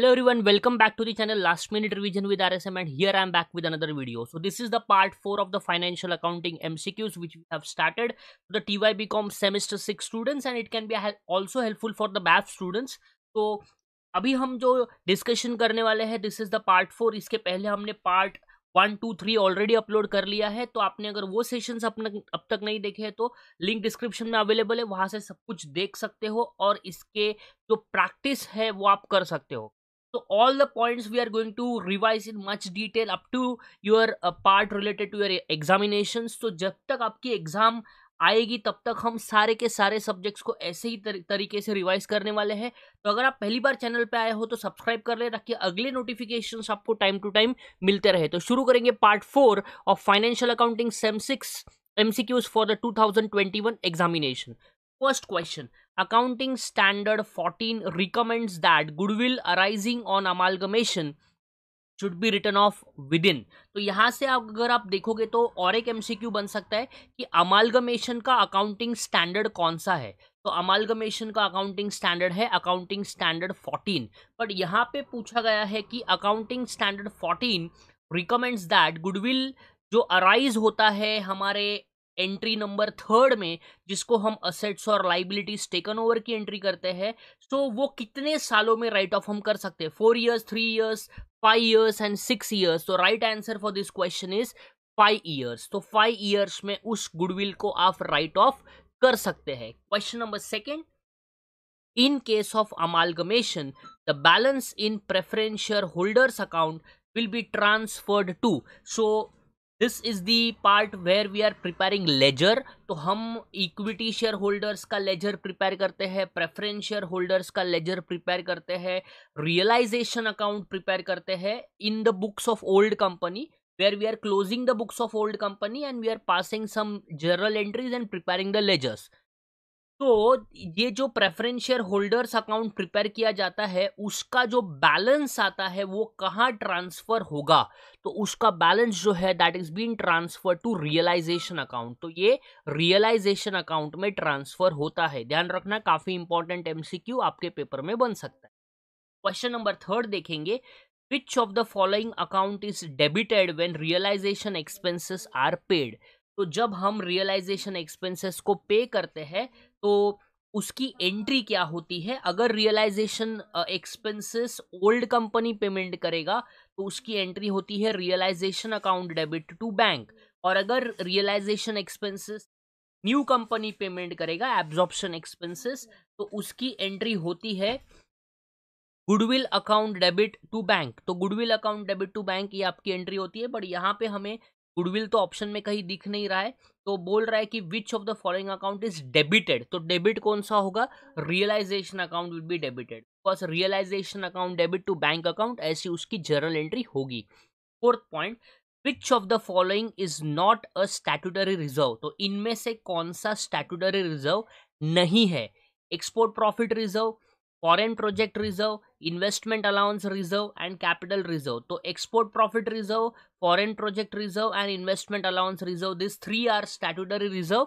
Hello one welcome back to the channel last minute revision with R M and here I am back with another video so this is the part four of the financial accounting MCQs which we have started the TY BCom semester six students and it can be also helpful for the BAF students तो अभी हम जो discussion करने वाले हैं this is the part four इसके पहले हमने part one two three already upload कर लिया है तो आपने अगर वो सेशन अपने अब तक नहीं देखे हैं तो लिंक डिस्क्रिप्शन में अवेलेबल है वहाँ से सब कुछ देख सकते हो और इसके जो प्रैक्टिस है वो आप कर सकते हो So all the points we are going to revise in much detail up to your uh, part related to your examinations. so jab tak aapki exam आएगी तब तक हम सारे के सारे सब्जेक्ट्स को ऐसे ही तर, तरीके से रिवाइज करने वाले हैं तो अगर आप पहली बार चैनल पे आए हो तो सब्सक्राइब कर ले ताकि अगले नोटिफिकेशंस आपको टाइम टू टाइम मिलते रहे तो शुरू करेंगे part four of financial accounting sem six MCQs for the 2021 examination First question Accounting Standard 14 recommends that goodwill arising on amalgamation should be written off within. तो यहाँ से आप अगर आप देखोगे तो और एक एमसीक्यू बन सकता है कि अमालगमेशन का अकाउंटिंग स्टैंडर्ड कौन सा है तो अमालगमेशन का अकाउंटिंग स्टैंडर्ड है अकाउंटिंग स्टैंडर्ड फोर्टीन बट यहाँ पे पूछा गया है कि accounting standard fourteen recommends that goodwill जो अराइज होता है हमारे एंट्री नंबर थर्ड में जिसको हम असेट्स और लाइबिलिटीज टेकन ओवर की एंट्री करते हैं सो तो वो कितने सालों में राइट ऑफ हम कर सकते हैं four years three years five years and six years तो right answer for this question is five years तो फाइव ईयर्स में उस गुडविल को आप राइट ऑफ कर सकते हैं question number second in case of amalgamation the balance in preferential holders account will be transferred to so this is the part where we are preparing ledger तो हम equity share holders का ledger prepare करते हैं preference share holders का ledger prepare करते हैं realisation account prepare करते हैं in the books of old company where we are closing the books of old company and we are passing some journal entries and preparing the ledgers तो ये जो preference share holders account prepare किया जाता है उसका जो balance आता है वो कहाँ ट्रांसफ़र होगा तो उसका बैलेंस जो है that is been transfer to realisation account तो ये रियलाइजेशन अकाउंट में ट्रांसफ़र होता है ध्यान रखना काफ़ी इंपॉर्टेंट एमसीक्यू आपके पेपर में बन सकता है क्वेश्चन नंबर थर्ड देखेंगे which of the following account is debited when realisation expenses are paid तो जब हम रियलाइजेशन एक्सपेंसेस को पे करते हैं तो उसकी एंट्री क्या होती है अगर realisation expenses old company payment करेगा तो उसकी एंट्री होती है realisation account debit to bank और अगर realisation expenses new company payment करेगा एब्जॉर्प्शन एक्सपेंसेस तो उसकी एंट्री होती है goodwill account debit to bank तो goodwill account debit to bank ये आपकी एंट्री होती है बट यहाँ पे हमें गुडविल तो ऑप्शन में कहीं दिख नहीं रहा है तो बोल रहा है कि which of the following account is debited तो डेबिट कौन सा होगा realisation account will be debited because realisation account debit to bank account ऐसी उसकी जर्नल एंट्री होगी fourth point which of the following is not a statutory reserve तो इनमें से कौन सा स्टैटूटरी रिजर्व नहीं है export profit reserve foreign project reserve investment allowance reserve and capital reserve तो export profit reserve foreign project reserve and investment allowance reserve this three are statutory reserve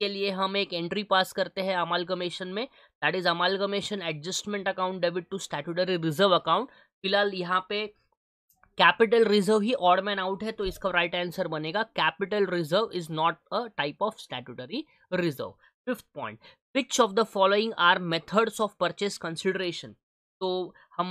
के लिए हम एक एंट्री पास करते हैं अमालगमेशन में that is amalgamation adjustment account debit to statutory reserve account फिलहाल यहाँ पे कैपिटल रिजर्व ही ऑड मैन आउट है तो इसका राइट right आंसर बनेगा capital reserve is not a type of statutory reserve fifth point which of the following are methods of purchase consideration तो हम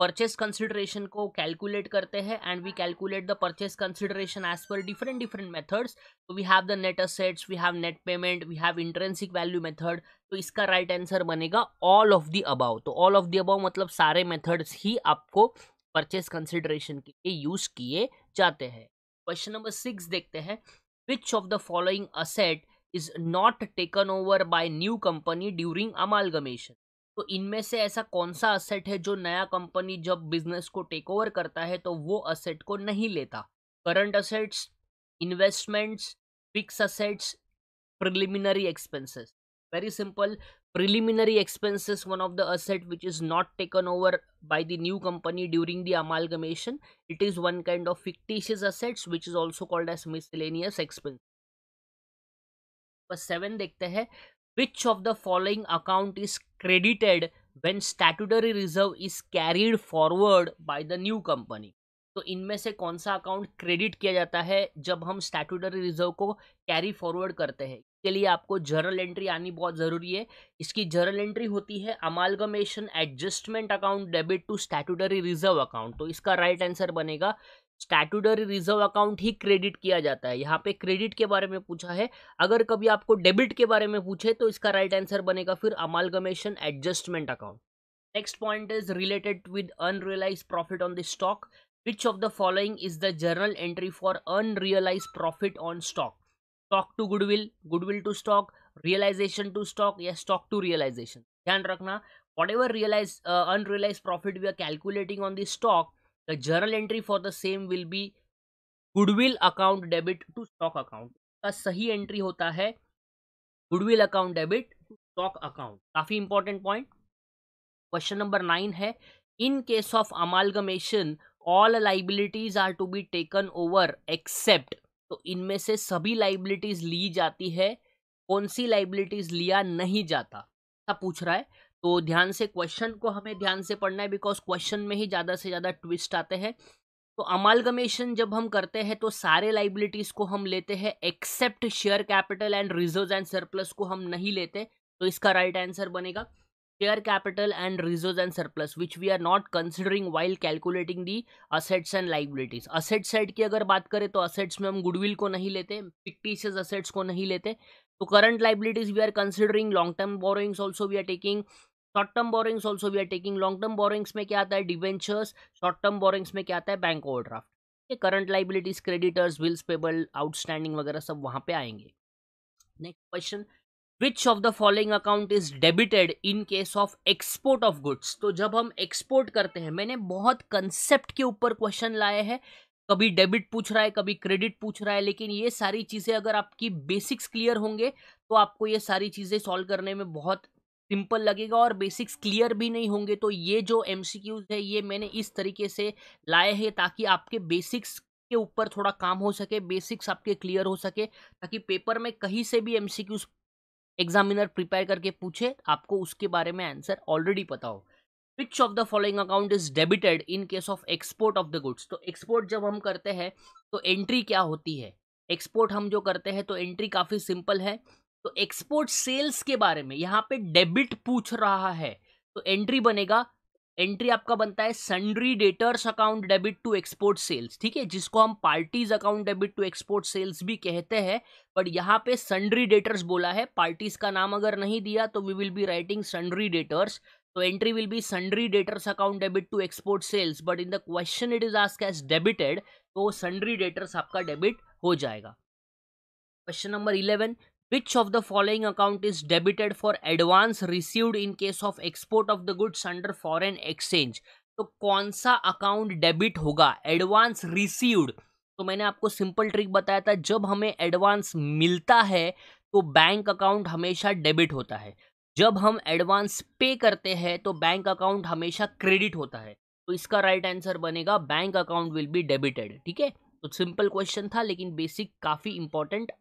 परचेस कंसिडरेशन को कैलकुलेट करते हैं and we calculate the purchase consideration as per different different methods तो we have the net assets we have net payment we have intrinsic value method तो इसका right right answer बनेगा all of the above तो all of the above मतलब सारे methods ही आपको purchase consideration के लिए यूज किए जाते हैं क्वेश्चन नंबर सिक्स देखते हैं which of the following asset is not taken over by new company during amalgamation तो इनमें से ऐसा कौन सा असेट है जो नया कंपनी जब बिजनेस को टेक ओवर करता है तो वो असेट को नहीं लेता current assets investments fix assets preliminary expenses very simple preliminary expenses one of the asset which is not taken over by the new company during the amalgamation it is one kind of fictitious assets which is also called as miscellaneous expense number seven देखते हैं which of the following account is credited when statutory reserve is carried forward by the new company तो इनमें से कौन सा account credit किया जाता है जब हम स्टैटूटरी रिजर्व को कैरी फॉरवर्ड करते हैं इसके लिए आपको जर्नल एंट्री आनी बहुत ज़रूरी है इसकी जर्नल एंट्री होती है amalgamation adjustment account debit to statutory reserve account तो इसका राइट right आंसर बनेगा स्टैटूडरी रिजर्व अकाउंट ही क्रेडिट किया जाता है यहाँ पे क्रेडिट के बारे में पूछा है अगर कभी आपको डेबिट के बारे में पूछे तो इसका राइट आंसर बनेगा फिर amalgamation adjustment account next point is related with unrealised profit on the stock which of the following is the journal entry for unrealised profit on stock stock to goodwill goodwill to stock realisation to stock या stock to realisation ध्यान रखना whatever realise unrealised profit we are calculating on the stock the journal entry for the same will be goodwill account debit to stock account का सही entry होता है goodwill account debit to stock account काफी important point question number nine है in case of amalgamation all liabilities are to be taken over except तो इनमें से सभी लाइबिलिटीज ली जाती है कौन सी लाइबिलिटीज लिया नहीं जाता पूछ रहा है तो ध्यान से क्वेश्चन को हमें ध्यान से पढ़ना है बिकॉज क्वेश्चन में ही ज़्यादा से ज़्यादा ट्विस्ट आते हैं तो अमालगमेशन जब हम करते हैं तो सारे लाइबिलिटीज़ को हम लेते हैं except share capital and reserve and surplus को हम नहीं लेते तो इसका राइट right आंसर बनेगा share capital and reserve and surplus which we are not considering while calculating the assets and liabilities asset side की अगर बात करें तो असेट्स में हम गुडविल को नहीं लेते फिक्टिशियस असेट्स को नहीं लेते तो current liabilities we are considering long term borrowings also we are taking short term borrowings also we are taking long term borrowings में क्या आता है डिवेंचर्स शॉर्ट टर्म बोरिंग्स में क्या आता है बैंक ओवर ड्राफ्ट ये current liabilities creditors bills payable outstanding वगैरह सब वहाँ पे आएंगे next question which of the following account is debited in case of export of goods तो जब हम एक्सपोर्ट करते हैं मैंने बहुत कंसेप्ट के ऊपर क्वेश्चन लाए हैं कभी डेबिट पूछ रहा है कभी क्रेडिट पूछ रहा है लेकिन ये सारी चीज़ें अगर आपकी बेसिक्स क्लियर होंगे तो आपको ये सारी चीज़ें सॉल्व करने में बहुत सिंपल लगेगा और बेसिक्स क्लियर भी नहीं होंगे तो ये जो एम है ये मैंने इस तरीके से लाए हैं ताकि आपके बेसिक्स के ऊपर थोड़ा काम हो सके बेसिक्स आपके क्लियर हो सके ताकि पेपर में कहीं से भी एम एग्जामिनर प्रिपेयर करके पूछे आपको उसके बारे में आंसर ऑलरेडी पता हो which of the following account is debited in case of export of the goods तो एक्सपोर्ट जब हम करते हैं तो एंट्री क्या होती है एक्सपोर्ट हम जो करते हैं तो एंट्री काफ़ी सिंपल है तो एक्सपोर्ट सेल्स के बारे में यहाँ पे डेबिट पूछ रहा है तो एंट्री बनेगा एंट्री आपका बनता है sundry debtors account debit to export sales ठीक है जिसको हम parties account debit to export sales भी कहते हैं बट यहाँ पे सन्ड्री डेटर्स बोला है पार्टीज का नाम अगर नहीं दिया तो we will be writing sundry debtors तो entry will be sundry debtors account debit to export sales but in the question it is ask as debited तो सन्ड्री डेटर्स आपका डेबिट हो जाएगा question number eleven which of the following account is debited for advance received in case of export of the goods under foreign exchange तो कौन सा account debit होगा advance received तो मैंने आपको सिंपल ट्रिक बताया था जब हमें एडवांस मिलता है तो बैंक अकाउंट हमेशा डेबिट होता है जब हम एडवांस पे करते हैं तो बैंक अकाउंट हमेशा क्रेडिट होता है तो इसका राइट आंसर बनेगा bank account will be debited ठीक है तो सिंपल क्वेश्चन था लेकिन बेसिक काफ़ी इंपॉर्टेंट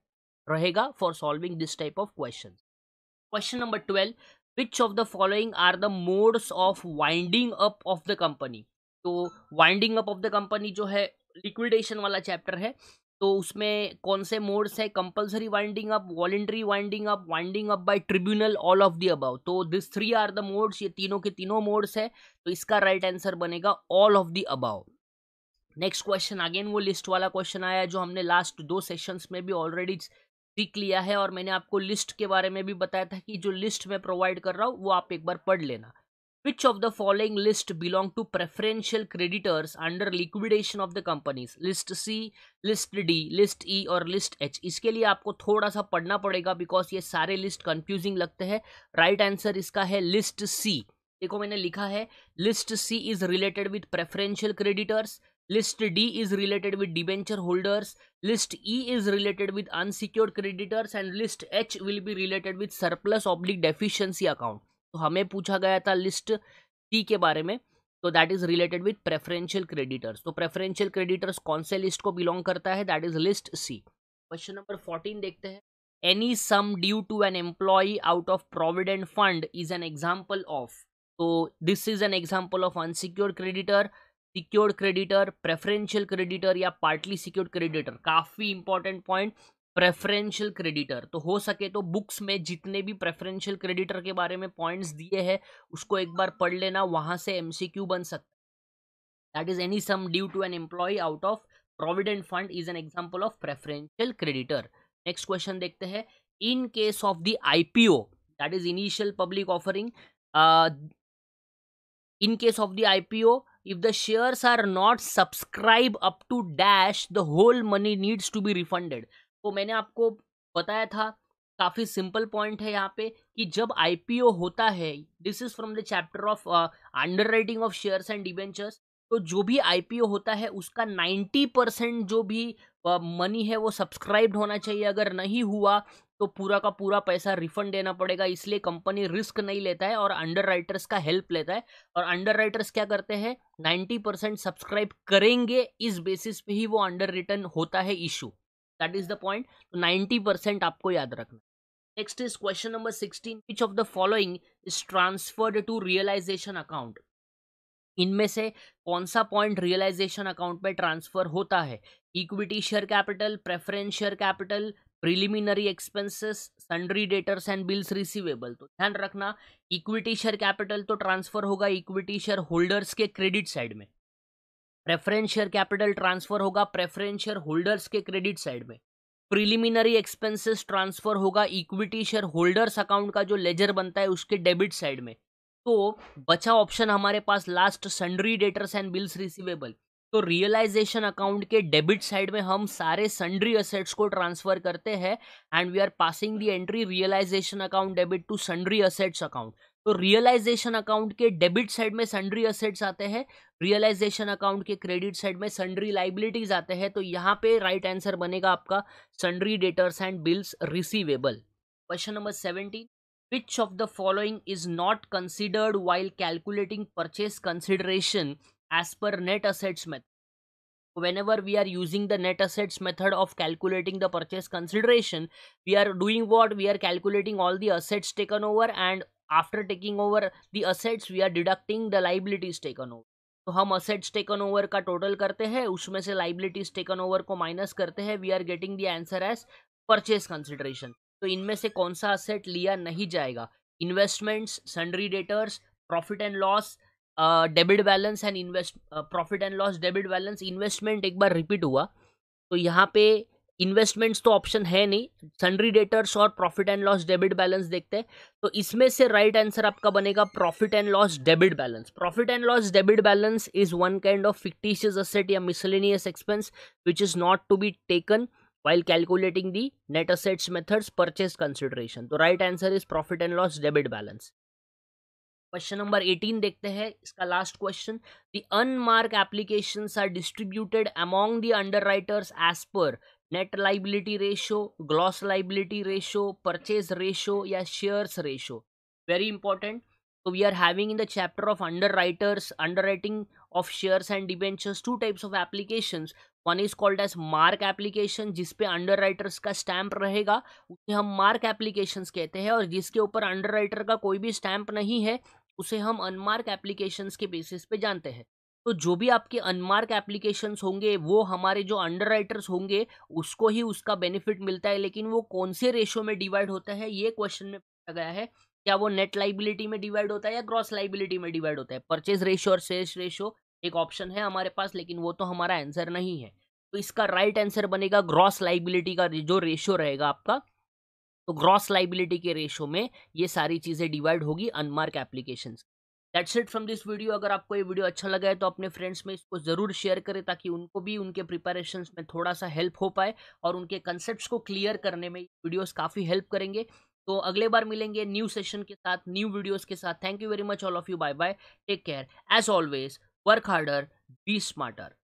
रहेगा for solving this type of question question number twelve which of the following are the modes of winding up of the company तो winding up of the company जो है liquidation वाला chapter है तो उसमें कौन से मोड्स है compulsory winding up voluntary winding up winding up by tribunal all of the above तो this three are the modes ये तीनों के तीनों मोड्स है तो इसका राइट right आंसर बनेगा all of the above next question again वो लिस्ट वाला क्वेश्चन आया जो हमने लास्ट दो सेशंस में भी ऑलरेडी ट्रिक लिया है और मैंने आपको लिस्ट के बारे में भी बताया था कि जो लिस्ट मैं प्रोवाइड कर रहा हूँ वो आप एक बार पढ़ लेना which of the following list belong to preferential creditors under liquidation of the companies list C list D list E और लिस्ट एच इसके लिए आपको थोड़ा सा पढ़ना पड़ेगा बिकॉज ये सारे लिस्ट कंफ्यूजिंग लगते हैं राइट आंसर इसका है लिस्ट सी देखो मैंने लिखा है list C is related with preferential creditors List D is related with debenture holders. List E is related with unsecured creditors and list H will be related with surplus oblique deficiency account. तो हमें पूछा गया था list T के बारे में तो that is related with preferential creditors तो प्रेफरेंशियल क्रेडिटर्स कौन से लिस्ट को बिलोंग करता है that is list C question number fourteen देखते हैं any sum due to an employee out of provident fund is an example of तो this is an example of unsecured creditor secured creditor preferential creditor या partly secured creditor काफ़ी important point preferential creditor तो हो सके तो books में जितने भी प्रेफरेंशियल क्रेडिटर के बारे में पॉइंट्स दिए हैं उसको एक बार पढ़ लेना वहाँ से एमसीक्यू बन सकता है that is any sum due to an employee out of provident fund is an example of preferential creditor next question देखते हैं in case of the IPO that is initial public offering in case of the IPO if the shares are not subscribe up to dash the whole money needs to be refunded तो मैंने आपको बताया था काफ़ी simple point है यहाँ पे कि जब आईपीओ होता है this is from the chapter of underwriting of shares and debentures तो जो भी आईपीओ होता है उसका 90 परसेंट जो भी मनी है वो सब्सक्राइब्ड होना चाहिए अगर नहीं हुआ तो पूरा का पूरा पैसा रिफंड देना पड़ेगा इसलिए कंपनी रिस्क नहीं लेता है और अंडर राइटर्स का हेल्प लेता है और अंडर राइटर्स क्या करते हैं नाइन्टी परसेंट सब्सक्राइब करेंगे इस बेसिस पे ही वो अंडर रिटर्न होता है issue that is the point तो नाइन्टी परसेंट आपको याद रखना next is question number sixteen which of the following is transferred to realisation account इनमें से कौन सा पॉइंट रियलाइजेशन अकाउंट में ट्रांसफर होता है equity share capital preference share capital preliminary expenses sundry debtors and bills receivable तो ध्यान रखना इक्विटी शेयर कैपिटल तो ट्रांसफर होगा इक्विटी शेयर होल्डर्स के क्रेडिट साइड में प्रेफरेंस शेयर कैपिटल ट्रांसफर होगा प्रेफरेंस शेयर होल्डर्स के क्रेडिट साइड में प्रिलिमिनरी एक्सपेंसेस ट्रांसफर होगा इक्विटी शेयर होल्डर्स अकाउंट का जो लेजर बनता है उसके डेबिट साइड में तो बचा ऑप्शन हमारे पास last sundry debtors and bills receivable तो रियलाइजेशन अकाउंट के डेबिट साइड में हम सारे सन्ड्री असेट्स को ट्रांसफर करते हैं and we are passing the entry realization account debit to sundry assets account तो रियलाइजेशन अकाउंट के डेबिट साइड में सन्ड्री असेट्स आते हैं रियलाइजेशन अकाउंट के क्रेडिट साइड में सन्ड्री लाइबिलिटीज आते हैं तो यहाँ पे राइट right आंसर बनेगा आपका sundry debtors and bills receivable question number seventeen which of the following is not considered while calculating purchase consideration as per net assets method whenever we are using the net assets method of calculating the purchase consideration we are doing what we are calculating all the assets taken over and after taking over the assets we are deducting the liabilities taken over तो हम assets taken over का total करते हैं उसमें से liabilities taken over को minus करते हैं we are getting the answer as purchase consideration तो इनमें से कौन सा असेट लिया नहीं जाएगा investments sundry debtors profit and loss debit balance and invest profit and loss debit balance investment एक बार रिपीट हुआ तो यहाँ पे इन्वेस्टमेंट्स तो ऑप्शन है नहीं सन्ड्री डेटर्स और profit and loss debit balance देखते हैं तो इसमें से राइट right आंसर आपका बनेगा profit and loss debit balance profit and loss debit balance is one kind of fictitious asset या miscellaneous expense which is not to be taken while calculating the net assets methods purchase consideration तो right answer is profit and loss debit balance question number 18 देखते हैं इसका last question the unmark application are distributed among the underwriters as per net liability ratio gross liability ratio purchase ratio या shares ratio very important So we are having in the chapter of underwriters, underwriting of shares and debentures, two types of applications. one is called as mark application जिसपे under underwriters का stamp रहेगा उसे हम mark applications कहते हैं और जिसके ऊपर underwriter राइटर का कोई भी स्टैंप नहीं है उसे हम अनमार्क एप्लीकेशंस के बेसिस पे जानते हैं तो जो भी आपके अनमार्क एप्लीकेशंस होंगे वो हमारे जो अंडर होंगे उसको ही उसका बेनिफिट मिलता है लेकिन वो कौन से रेशो में डिवाइड होता है ये क्वेश्चन में पूछा गया है क्या वो नेट लाइबिलिटी में डिवाइड होता है या ग्रॉस लाइबिलिटी में डिवाइड होता है परचेज रेशियो और सेल्स रेशियो एक ऑप्शन है हमारे पास लेकिन वो तो हमारा आंसर नहीं है तो इसका राइट right आंसर बनेगा ग्रॉस लाइबिलिटी का जो रेशियो रहेगा आपका तो ग्रॉस लाइबिलिटी के रेशो में ये सारी चीज़ें डिवाइड होगी unmark application that's it from this video अगर आपको ये वीडियो अच्छा लगा है तो अपने फ्रेंड्स में इसको ज़रूर शेयर करें ताकि उनको भी उनके प्रिपरेशन में थोड़ा सा हेल्प हो पाए और उनके कंसेप्ट को क्लियर करने में वीडियोज काफ़ी हेल्प करेंगे तो अगले बार मिलेंगे न्यू सेशन के साथ न्यू वीडियोस के साथ thank you very much all of you bye bye take care as always work harder be smarter